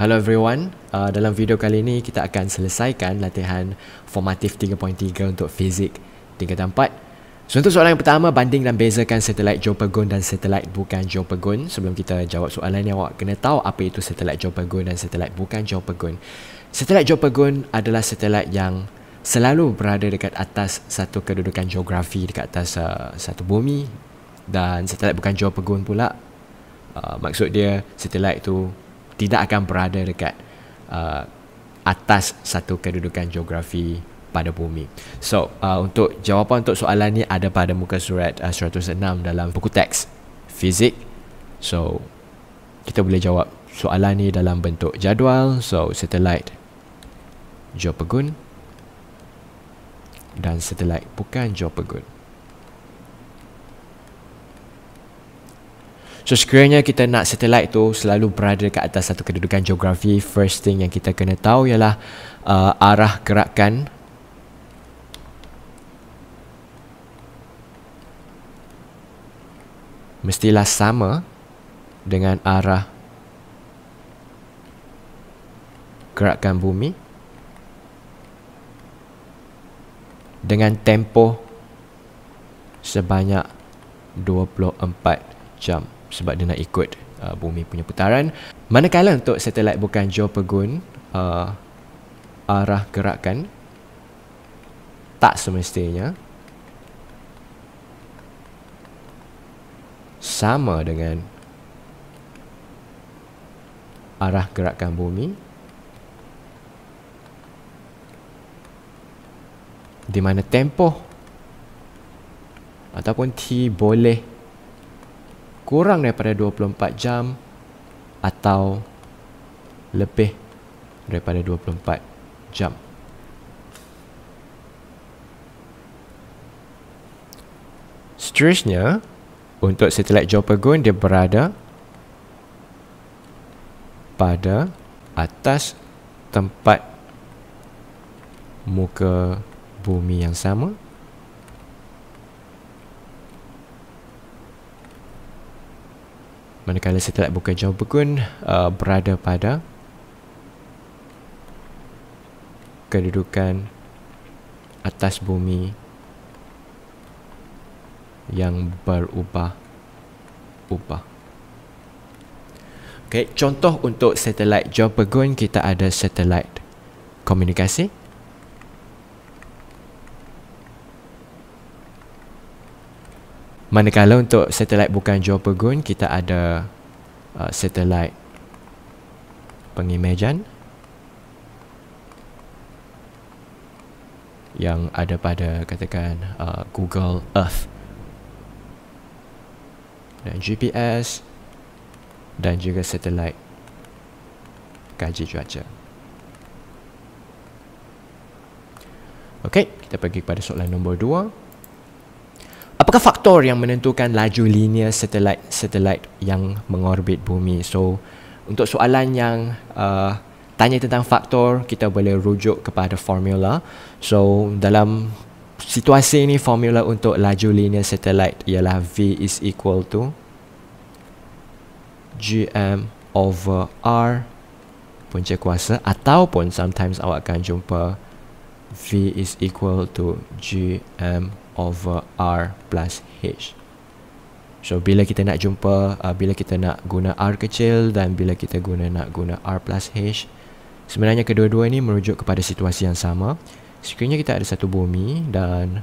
Hello everyone, uh, dalam video kali ini kita akan selesaikan latihan formatif 3.3 untuk fizik tingkat 4 So untuk soalan yang pertama, banding dan bezakan satelit Jopagon dan satelit bukan Jopagon Sebelum kita jawab soalan ni, awak kena tahu apa itu satelit Jopagon dan satelit bukan Jopagon Satelit Jopagon adalah satelit yang selalu berada dekat atas satu kedudukan geografi dekat atas uh, satu bumi dan satelit bukan Jopagon pula uh, maksud dia satelit tu tidak akan berada dekat uh, atas satu kedudukan geografi pada bumi. So, uh, untuk jawapan untuk soalan ni ada pada muka surat uh, 106 dalam buku teks fizik. So, kita boleh jawab soalan ni dalam bentuk jadual. So, satellite Jopegun dan satellite bukan Jopegun. So sekiranya kita nak satellite tu selalu berada ke atas satu kedudukan geografi, first thing yang kita kena tahu ialah uh, arah gerakan mestilah sama dengan arah gerakan bumi dengan tempoh sebanyak 24 jam sebab dia nak ikut uh, bumi punya putaran manakala untuk satelit bukan geopagon uh, arah gerakan tak semestinya sama dengan arah gerakan bumi di mana tempoh ataupun t boleh kurang daripada 24 jam atau lebih daripada 24 jam. Seterusnya, untuk setelah Jumper Goon, dia berada pada atas tempat muka bumi yang sama manakala satelit bukan jauh begun uh, berada pada kedudukan atas bumi yang berubah ubah Okay, contoh untuk satelit Jopegun kita ada satelit komunikasi Manakala untuk satelit bukan pegun, kita ada uh, satelit pengimejan yang ada pada katakan uh, Google Earth dan GPS dan juga satelit kaji cuaca. Okey, kita pergi kepada soalan nombor dua apakah faktor yang menentukan laju linear satelit-satelit yang mengorbit bumi so untuk soalan yang uh, tanya tentang faktor kita boleh rujuk kepada formula so dalam situasi ini formula untuk laju linear satelit ialah v is equal to gm over r punca kuasa ataupun sometimes awak akan jumpa v is equal to gm over R plus H. So bila kita nak jumpa, uh, bila kita nak guna R kecil dan bila kita guna nak guna R plus H, sebenarnya kedua-dua ini merujuk kepada situasi yang sama. Sekiranya kita ada satu bumi dan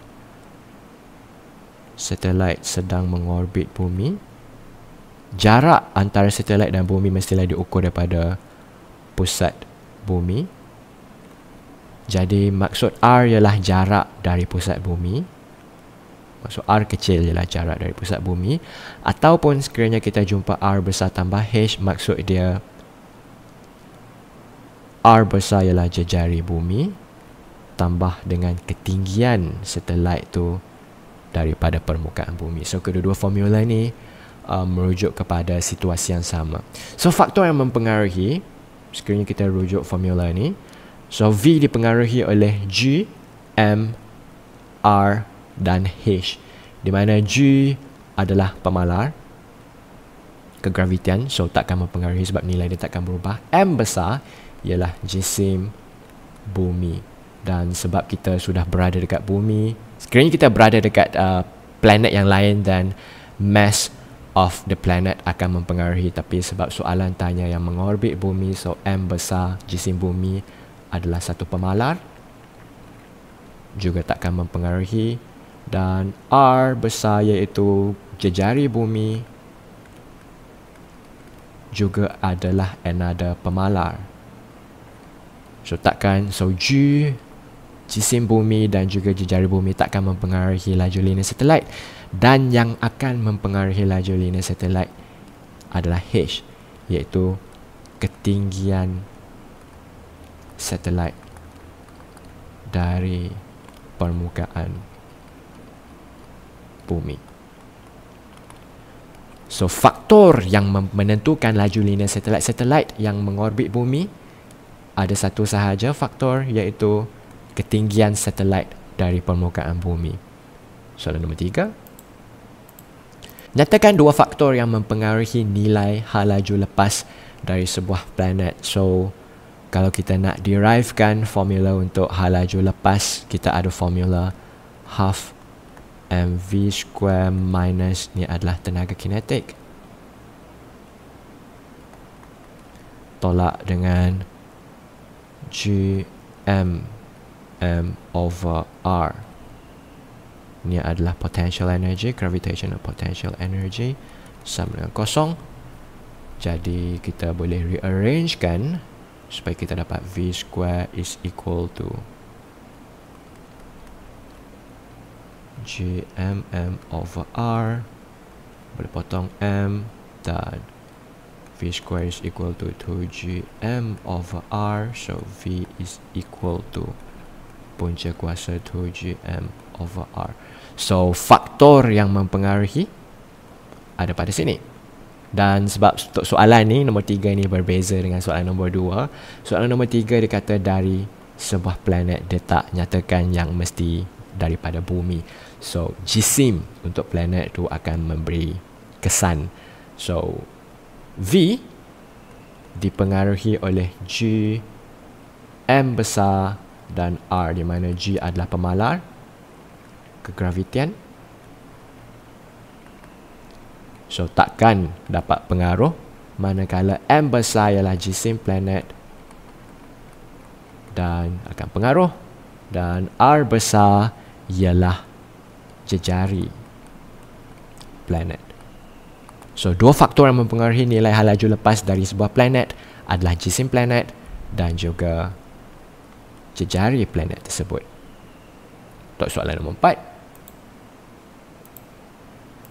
satelit sedang mengorbit bumi, jarak antara satelit dan bumi mestilah diukur daripada pusat bumi. Jadi maksud R ialah jarak dari pusat bumi So R kecil ialah jarak dari pusat bumi Ataupun sekiranya kita jumpa R besar tambah H Maksud dia R besar ialah jejari bumi Tambah dengan ketinggian setelah itu Daripada permukaan bumi So kedua-dua formula ni uh, Merujuk kepada situasi yang sama So faktor yang mempengaruhi Sekiranya kita rujuk formula ni So V dipengaruhi oleh G M R dan H di mana G adalah pemalar kegravitian so takkan mempengaruhi sebab nilai dia takkan berubah M besar ialah jisim bumi dan sebab kita sudah berada dekat bumi sekiranya kita berada dekat uh, planet yang lain dan mass of the planet akan mempengaruhi tapi sebab soalan tanya yang mengorbit bumi so M besar jisim bumi adalah satu pemalar juga takkan mempengaruhi dan R besar iaitu jejari bumi juga adalah another pemalar. So takkan so G jisim bumi dan juga jejari bumi takkan mempengaruhi laju linear satelit dan yang akan mempengaruhi laju linear satelit adalah H iaitu ketinggian satelit dari permukaan bumi. So faktor yang menentukan laju linear satelit-satelit yang mengorbit bumi ada satu sahaja faktor iaitu ketinggian satelit dari permukaan bumi. Soalan nombor tiga. Nyatakan dua faktor yang mempengaruhi nilai hal laju lepas dari sebuah planet. So, kalau kita nak derivekan formula untuk hal laju lepas, kita ada formula half mv square minus ni adalah tenaga kinetik tolak dengan g m m over r ni adalah potential energy gravitational potential energy sama dengan kosong jadi kita boleh rearrangekan supaya kita dapat v square is equal to JMM over R Boleh potong M Dan V square is equal to 2GM over R So V is equal to Punca kuasa 2GM over R So faktor yang mempengaruhi Ada pada sini dan sebab soalan ni nombor tiga ni berbeza dengan soalan nombor dua, soalan nombor tiga dia kata dari sebuah planet dia tak nyatakan yang mesti daripada bumi So jisim untuk planet tu akan memberi kesan. So V dipengaruhi oleh G, M besar dan R di mana G adalah pemalar kegravitian. So takkan dapat pengaruh manakala M besar ialah jisim planet dan akan pengaruh dan R besar ialah jejari planet. So, dua faktor yang mempengaruhi nilai halaju lepas dari sebuah planet adalah jisim planet dan juga jejari planet tersebut. Untuk soalan nombor empat.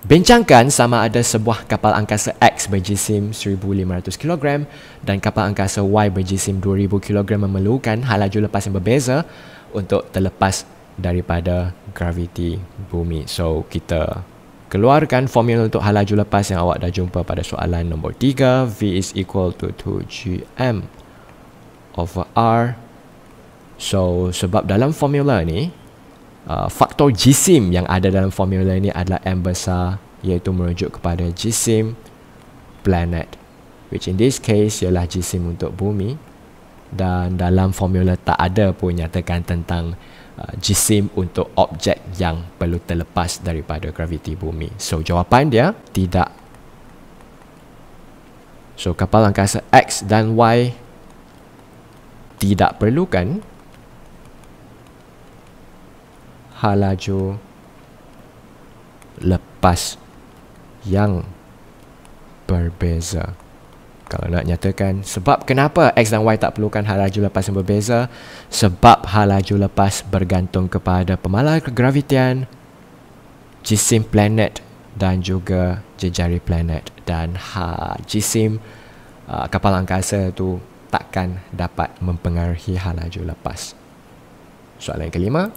Bincangkan sama ada sebuah kapal angkasa X berjisim 1,500 kg dan kapal angkasa Y berjisim 2,000 kg memerlukan halaju lepas yang berbeza untuk terlepas daripada graviti bumi. So kita keluarkan formula untuk hal laju lepas yang awak dah jumpa pada soalan nombor 3 V is equal to 2gm over r So sebab dalam formula ni uh, faktor jisim yang ada dalam formula ni adalah m besar iaitu merujuk kepada jisim planet which in this case ialah jisim untuk bumi dan dalam formula tak ada pun nyatakan tentang Uh, jisim untuk objek yang perlu terlepas daripada graviti bumi. So jawapan dia tidak. So kapal angkasa X dan Y tidak perlukan halaju lepas yang berbeza kalau nak nyatakan sebab kenapa X dan Y tak perlukan hal laju lepas yang berbeza sebab hal laju lepas bergantung kepada pemalar gravitian jisim planet dan juga jejari planet dan ha, jisim uh, kapal angkasa tu takkan dapat mempengaruhi hal laju lepas soalan kelima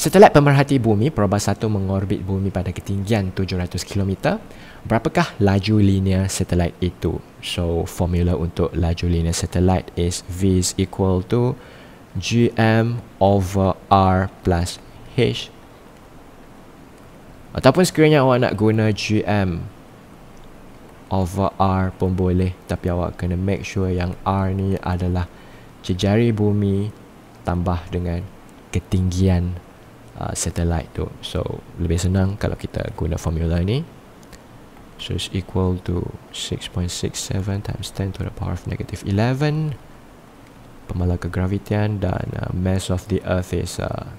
Setelah pemerhati bumi, peroba 1 mengorbit bumi pada ketinggian 700 km. Berapakah laju linear satelit itu? So, formula untuk laju linear satelit is V is equal to GM over R plus H. Ataupun sekiranya awak nak guna GM over R pun boleh. Tapi awak kena make sure yang R ni adalah jejari bumi tambah dengan ketinggian Uh, satellite tu so lebih senang kalau kita guna formula ni so it's equal to 6.67 times 10 to the power of negative 11 pemala kegravitian dan uh, mass of the earth is uh,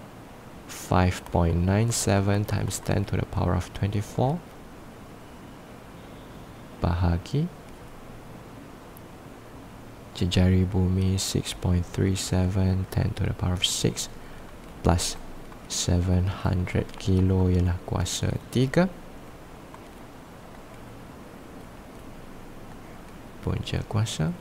5.97 times 10 to the power of 24 bahagi jejari bumi 6.37 10 to the power of 6 plus 700 kilo ialah kuasa 3 punca kuasa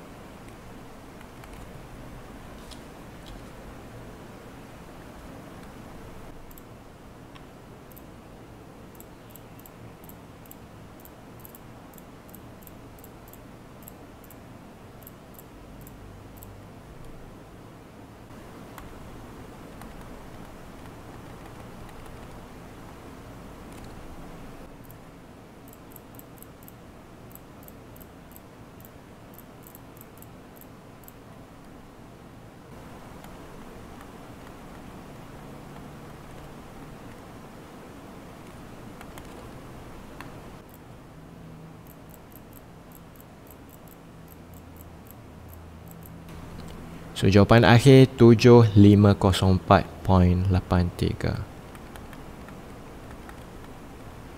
So jawapan akhir 7504.83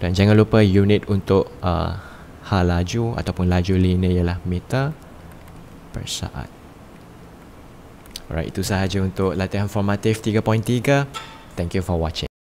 Dan jangan lupa unit untuk uh, hal laju ataupun laju linear ialah meter per saat. Alright, itu sahaja untuk latihan formatif 3.3. Thank you for watching.